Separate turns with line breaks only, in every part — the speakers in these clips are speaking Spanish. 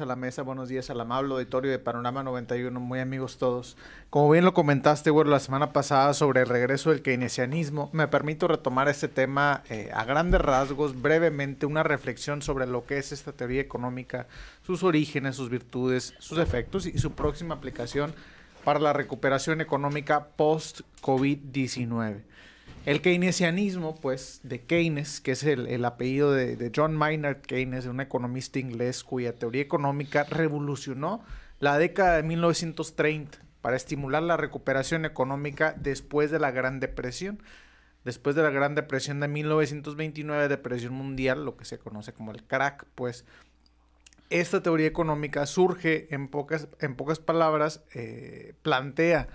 a la mesa, buenos días al amable auditorio de Panorama 91, muy amigos todos. Como bien lo comentaste, bueno, la semana pasada sobre el regreso del keynesianismo, me permito retomar este tema eh, a grandes rasgos, brevemente, una reflexión sobre lo que es esta teoría económica, sus orígenes, sus virtudes, sus efectos y su próxima aplicación para la recuperación económica post-COVID-19. El keynesianismo, pues, de Keynes, que es el, apellido de, John Maynard Keynes, un economista inglés cuya teoría económica revolucionó la década de 1930 para estimular la recuperación económica después de la Gran Depresión. Después de la Gran Depresión de 1929, Depresión Mundial, lo que se conoce como el crack, pues, esta teoría económica surge, en pocas, en pocas palabras, eh, plantea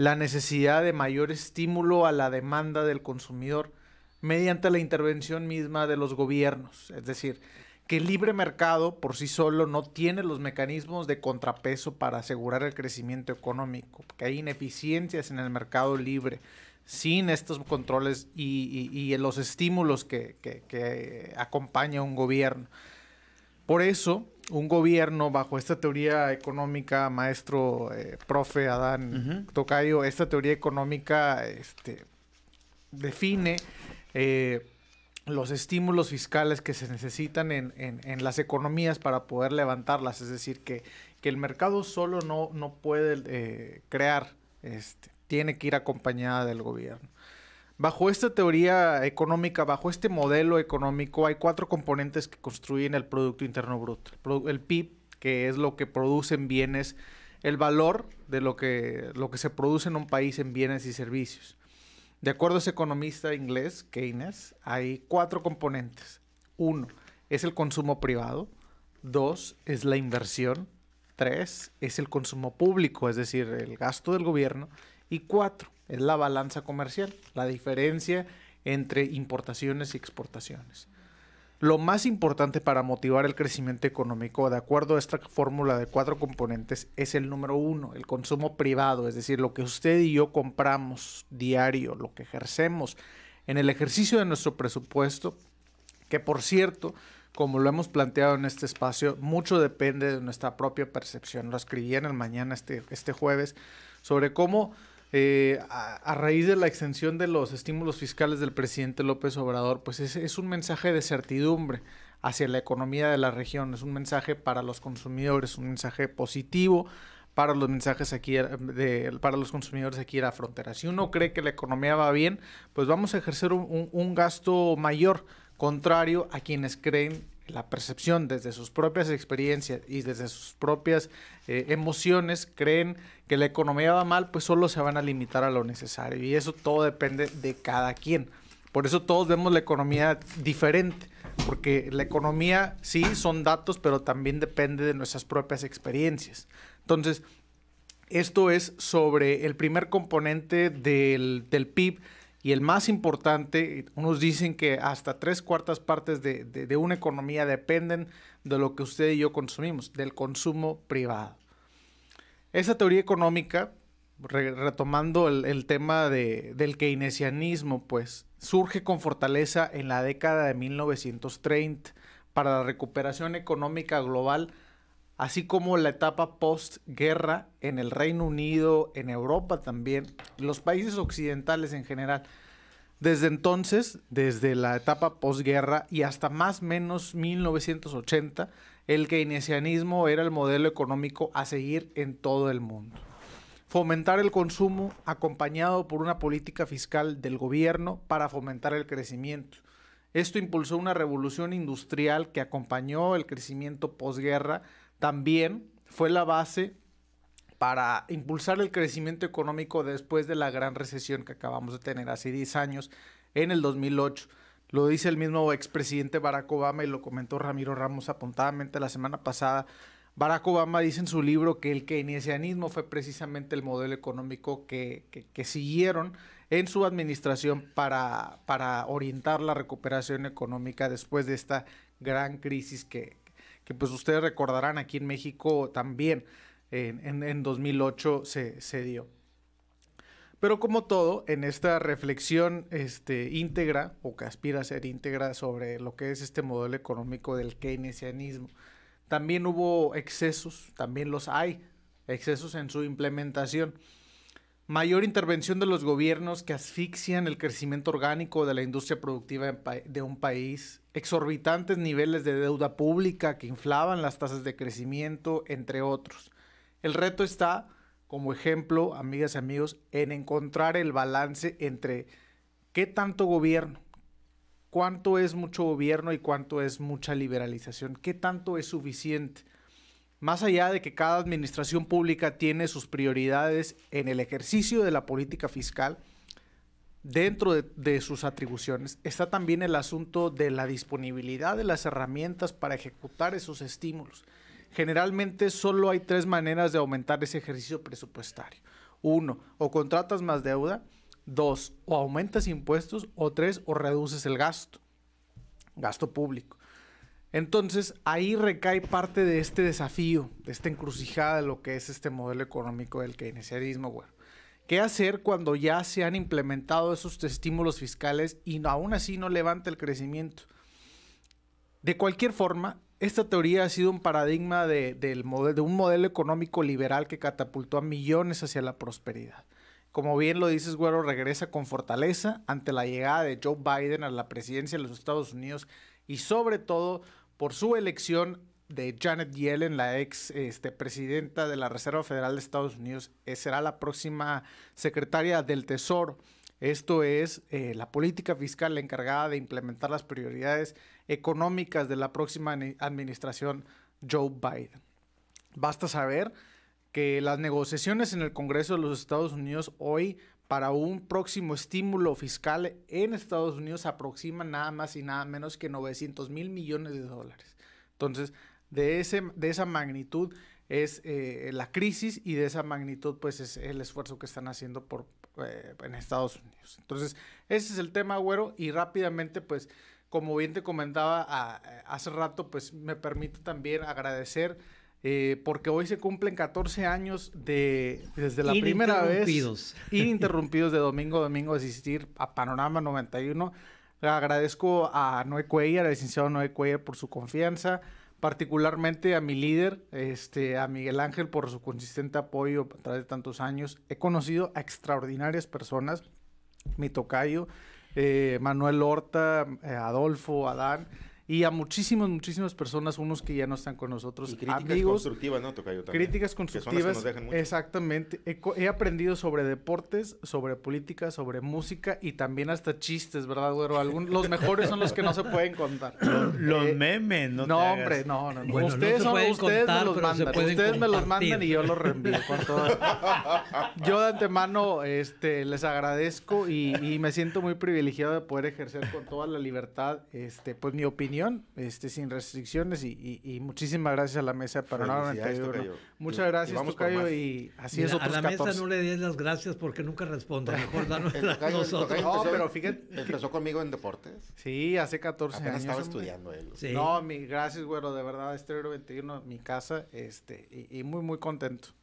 la necesidad de mayor estímulo a la demanda del consumidor mediante la intervención misma de los gobiernos. Es decir, que el libre mercado por sí solo no tiene los mecanismos de contrapeso para asegurar el crecimiento económico, que hay ineficiencias en el mercado libre sin estos controles y, los estímulos que, que acompaña un gobierno. Por eso, un gobierno bajo esta teoría económica, maestro, eh, profe Adán Tocayo, esta teoría económica este, define eh, los estímulos fiscales que se necesitan en, las economías para poder levantarlas, es decir, que, que el mercado solo no, no puede eh, crear, este, tiene que ir acompañada del gobierno. Bajo esta teoría económica, bajo este modelo económico, hay cuatro componentes que construyen el Producto Interno Bruto. El, PIB, que es lo que producen bienes, el valor de lo que, lo que se produce en un país en bienes y servicios. De acuerdo a ese economista inglés, Keynes, hay cuatro componentes. Uno, es el consumo privado. Dos, es la inversión. Tres, es el consumo público, es decir, el gasto del gobierno. Y cuatro, es la balanza comercial, la diferencia entre importaciones y exportaciones. Lo más importante para motivar el crecimiento económico, de acuerdo a esta fórmula de cuatro componentes, es el número uno, el consumo privado, es decir, lo que usted y yo compramos diario, lo que ejercemos en el ejercicio de nuestro presupuesto, que por cierto, como lo hemos planteado en este espacio, mucho depende de nuestra propia percepción. Lo escribí en el mañana este, este jueves sobre cómo eh, a, raíz de la extensión de los estímulos fiscales del presidente López Obrador, pues es, un mensaje de certidumbre hacia la economía de la región, es un mensaje para los consumidores, un mensaje positivo para los mensajes aquí para los consumidores aquí de la frontera. Si uno cree que la economía va bien, pues vamos a ejercer un gasto mayor, contrario a quienes creen la percepción desde sus propias experiencias y desde sus propias eh, emociones creen que la economía va mal, pues solo se van a limitar a lo necesario. Y eso todo depende de cada quien. Por eso todos vemos la economía diferente, porque la economía sí son datos, pero también depende de nuestras propias experiencias. Entonces, esto es sobre el primer componente del, del PIB y el más importante, unos dicen que hasta tres cuartas partes de, una economía dependen de lo que usted y yo consumimos, del consumo privado. Esa teoría económica, retomando el, tema del keynesianismo, pues surge con fortaleza en la década de 1930 para la recuperación económica global así como la etapa postguerra en el Reino Unido, en Europa también, los países occidentales en general. Desde entonces, desde la etapa posguerra y hasta más o menos 1980, el keynesianismo era el modelo económico a seguir en todo el mundo. Fomentar el consumo acompañado por una política fiscal del gobierno para fomentar el crecimiento. Esto impulsó una revolución industrial que acompañó el crecimiento posguerra también fue la base para impulsar el crecimiento económico después de la gran recesión que acabamos de tener hace 10 años en el 2008. Lo dice el mismo expresidente Barack Obama y lo comentó Ramiro Ramos apuntadamente la semana pasada. Barack Obama dice en su libro que el keynesianismo fue precisamente el modelo económico que, siguieron en su administración para, para, orientar la recuperación económica después de esta gran crisis que, que pues ustedes recordarán aquí en México también en, 2008 se, se, dio. Pero como todo, en esta reflexión este, íntegra o que aspira a ser íntegra sobre lo que es este modelo económico del keynesianismo, también hubo excesos, también los hay, excesos en su implementación mayor intervención de los gobiernos que asfixian el crecimiento orgánico de la industria productiva de un país, exorbitantes niveles de deuda pública que inflaban las tasas de crecimiento, entre otros. El reto está, como ejemplo, amigas y amigos, en encontrar el balance entre qué tanto gobierno, cuánto es mucho gobierno y cuánto es mucha liberalización, qué tanto es suficiente más allá de que cada administración pública tiene sus prioridades en el ejercicio de la política fiscal, dentro de, sus atribuciones está también el asunto de la disponibilidad de las herramientas para ejecutar esos estímulos. Generalmente solo hay tres maneras de aumentar ese ejercicio presupuestario. Uno, o contratas más deuda. Dos, o aumentas impuestos. O tres, o reduces el gasto, gasto público. Entonces, ahí recae parte de este desafío, de esta encrucijada de lo que es este modelo económico del keynesianismo, güey. ¿Qué hacer cuando ya se han implementado esos estímulos fiscales y aún así no levanta el crecimiento? De cualquier forma, esta teoría ha sido un paradigma de, de un modelo económico liberal que catapultó a millones hacia la prosperidad. Como bien lo dices, Güero, regresa con fortaleza ante la llegada de Joe Biden a la presidencia de los Estados Unidos y sobre todo por su elección de Janet Yellen, la ex este, presidenta de la Reserva Federal de Estados Unidos, eh, será la próxima secretaria del Tesoro. Esto es eh, la política fiscal encargada de implementar las prioridades económicas de la próxima administración Joe Biden. Basta saber que las negociaciones en el Congreso de los Estados Unidos hoy para un próximo estímulo fiscal en Estados Unidos aproxima nada más y nada menos que 900 mil millones de dólares. Entonces, de, ese, de esa magnitud es eh, la crisis y de esa magnitud pues es el esfuerzo que están haciendo por, eh, en Estados Unidos. Entonces, ese es el tema, güero, y rápidamente pues como bien te comentaba ah, hace rato, pues me permite también agradecer eh, porque hoy se cumplen 14 años de desde la primera vez ininterrumpidos de domingo a domingo asistir a Panorama 91. agradezco a Noé Cuellar, al licenciado Noé Cuellar por su confianza, particularmente a mi líder, este, a Miguel Ángel por su consistente apoyo a través de tantos años. He conocido a extraordinarias personas, mi tocayo, eh, Manuel Horta, eh, Adolfo, Adán y a muchísimas, muchísimas personas, unos que ya no están con nosotros. Y críticas constructivas, ¿no? yo también. Críticas constructivas. Que son las mucho. Exactamente. He, aprendido sobre deportes, sobre política, sobre música y también hasta chistes, ¿verdad, güero? los mejores son los que no se pueden contar. los, eh, memes, ¿no? No, te hombre, no, no. no. ustedes, no son, ustedes me los mandan. Ustedes me los mandan y yo los reenvío con todo. yo de antemano este, les agradezco y, y me siento muy privilegiado de poder ejercer con toda la libertad este, pues mi opinión este, sin restricciones y, muchísimas gracias a la mesa para no no. Muchas gracias, Tocayo, y así es otros A la mesa no le des las gracias porque nunca responde, mejor danos No, pero fíjate. Empezó conmigo en deportes. Sí, hace 14 años. estaba estudiando él. No, mi, gracias, güero, de verdad, Estrero 21, mi casa, este, y muy, muy contento.